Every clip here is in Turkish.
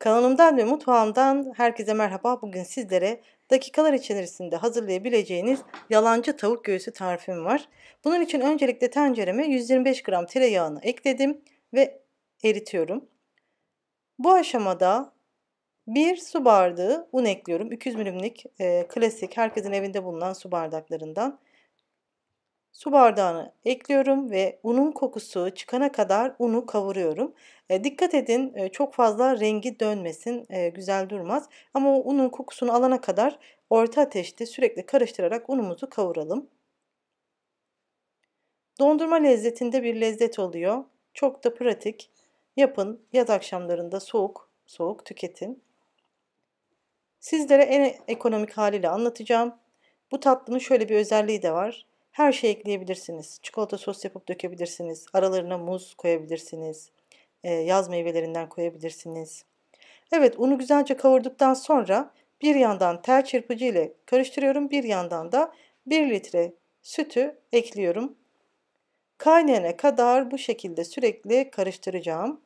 Kanalımdan ve mutfağımdan herkese merhaba. Bugün sizlere dakikalar içerisinde hazırlayabileceğiniz yalancı tavuk göğsü tarifim var. Bunun için öncelikle tencereme 125 gram tereyağını ekledim ve eritiyorum. Bu aşamada 1 su bardağı un ekliyorum. 200 milimlik e, klasik herkesin evinde bulunan su bardaklarından. Su bardağını ekliyorum ve unun kokusu çıkana kadar unu kavuruyorum. E, dikkat edin e, çok fazla rengi dönmesin e, güzel durmaz. Ama o unun kokusunu alana kadar orta ateşte sürekli karıştırarak unumuzu kavuralım. Dondurma lezzetinde bir lezzet oluyor. Çok da pratik. Yapın yaz akşamlarında soğuk soğuk tüketin. Sizlere en e-, ekonomik haliyle anlatacağım. Bu tatlının şöyle bir özelliği de var. Her şey ekleyebilirsiniz. Çikolata sos yapıp dökebilirsiniz. Aralarına muz koyabilirsiniz. yaz meyvelerinden koyabilirsiniz. Evet unu güzelce kavurduktan sonra bir yandan tel çırpıcı ile karıştırıyorum. Bir yandan da 1 litre sütü ekliyorum. Kaynayana kadar bu şekilde sürekli karıştıracağım.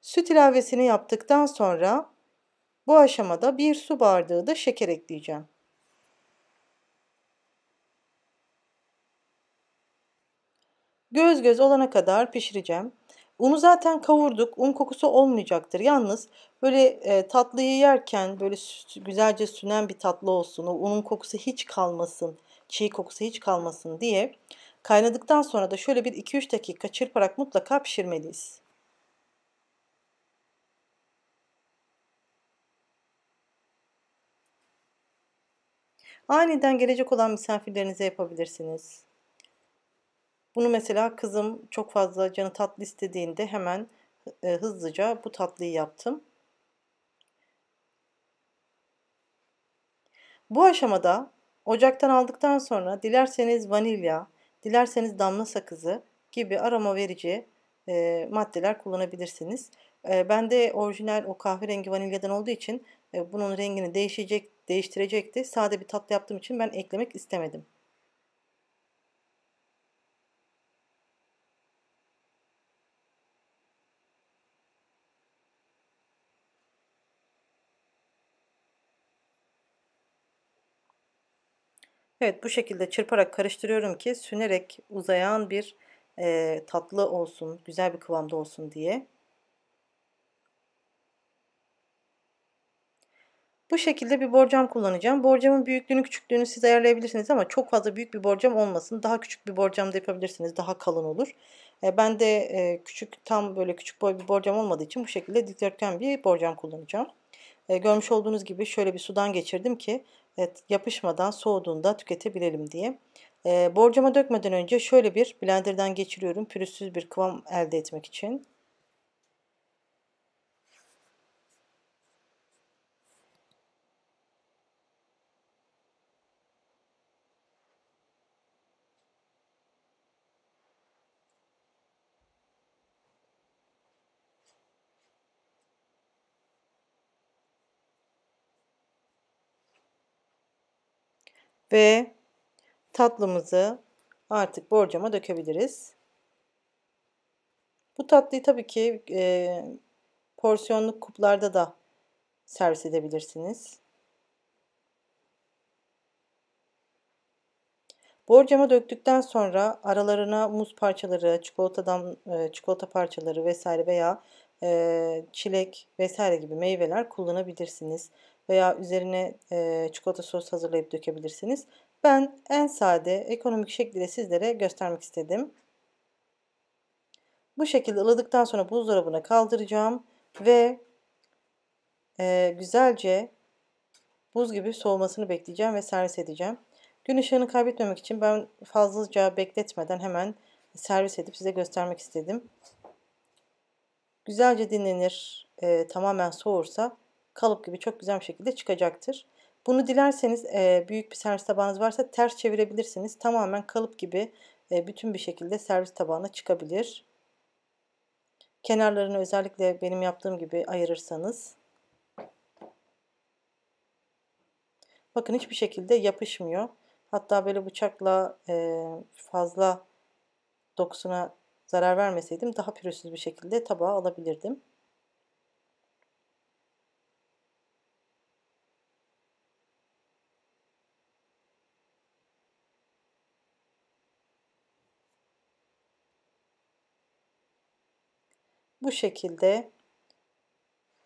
Süt ilavesini yaptıktan sonra bu aşamada 1 su bardağı da şeker ekleyeceğim. Göz göz olana kadar pişireceğim. Unu zaten kavurduk. Un kokusu olmayacaktır. Yalnız böyle e, tatlıyı yerken böyle güzelce sünen bir tatlı olsun. O unun kokusu hiç kalmasın. Çiğ kokusu hiç kalmasın diye kaynadıktan sonra da şöyle bir 2-3 dakika çırparak mutlaka pişirmeliyiz. Aniden gelecek olan misafirlerinize yapabilirsiniz. Bunu mesela kızım çok fazla canı tatlı istediğinde hemen e, hızlıca bu tatlıyı yaptım. Bu aşamada ocaktan aldıktan sonra dilerseniz vanilya, dilerseniz damla sakızı gibi aroma verici e, maddeler kullanabilirsiniz. E, ben de orijinal o kahverengi vanilyadan olduğu için e, bunun rengini değişecek, değiştirecekti. Sade bir tatlı yaptığım için ben eklemek istemedim. Evet bu şekilde çırparak karıştırıyorum ki sünerek uzayan bir e, tatlı olsun, güzel bir kıvamda olsun diye. Bu şekilde bir borcam kullanacağım. Borcamın büyüklüğünü küçüklüğünü siz ayarlayabilirsiniz ama çok fazla büyük bir borcam olmasın. Daha küçük bir borcam da yapabilirsiniz. Daha kalın olur. E, ben de e, küçük tam böyle küçük boy bir borcam olmadığı için bu şekilde dikdörtgen bir borcam kullanacağım. E, görmüş olduğunuz gibi şöyle bir sudan geçirdim ki evet, yapışmadan soğuduğunda tüketebilelim diye. E, borcama dökmeden önce şöyle bir blenderdan geçiriyorum pürüzsüz bir kıvam elde etmek için. Ve tatlımızı artık borcama dökebiliriz. Bu tatlıyı tabii ki e, porsiyonluk kuplarda da servis edebilirsiniz. Borcama döktükten sonra aralarına muz parçaları, çikolatadan e, çikolata parçaları vesaire veya e, çilek vesaire gibi meyveler kullanabilirsiniz. Veya üzerine e, çikolata sos hazırlayıp dökebilirsiniz. Ben en sade ekonomik şekilde sizlere göstermek istedim. Bu şekilde ılıdıktan sonra buzdolabına kaldıracağım ve e, güzelce buz gibi soğumasını bekleyeceğim ve servis edeceğim. Gün ışığını kaybetmemek için ben fazlaca bekletmeden hemen servis edip size göstermek istedim. Güzelce dinlenir, e, tamamen soğursa kalıp gibi çok güzel bir şekilde çıkacaktır. Bunu dilerseniz e, büyük bir servis tabağınız varsa ters çevirebilirsiniz. Tamamen kalıp gibi e, bütün bir şekilde servis tabağına çıkabilir. Kenarlarını özellikle benim yaptığım gibi ayırırsanız. Bakın hiçbir şekilde yapışmıyor. Hatta böyle bıçakla e, fazla dokusuna zarar vermeseydim daha pürüzsüz bir şekilde tabağa alabilirdim. Bu şekilde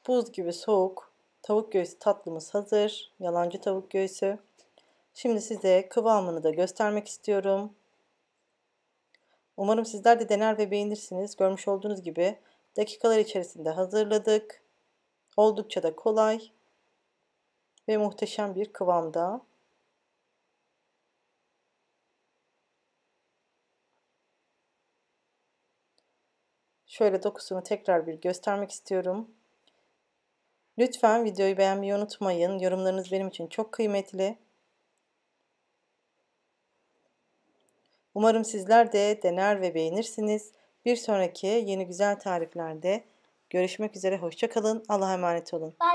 buz gibi soğuk tavuk göğsü tatlımız hazır. Yalancı tavuk göğsü. Şimdi size kıvamını da göstermek istiyorum. Umarım sizler de dener ve beğenirsiniz. Görmüş olduğunuz gibi dakikalar içerisinde hazırladık. Oldukça da kolay ve muhteşem bir kıvamda. Şöyle dokusunu tekrar bir göstermek istiyorum. Lütfen videoyu beğenmeyi unutmayın. Yorumlarınız benim için çok kıymetli. Umarım sizler de dener ve beğenirsiniz. Bir sonraki yeni güzel tariflerde görüşmek üzere. Hoşçakalın. Allah'a emanet olun. Bye.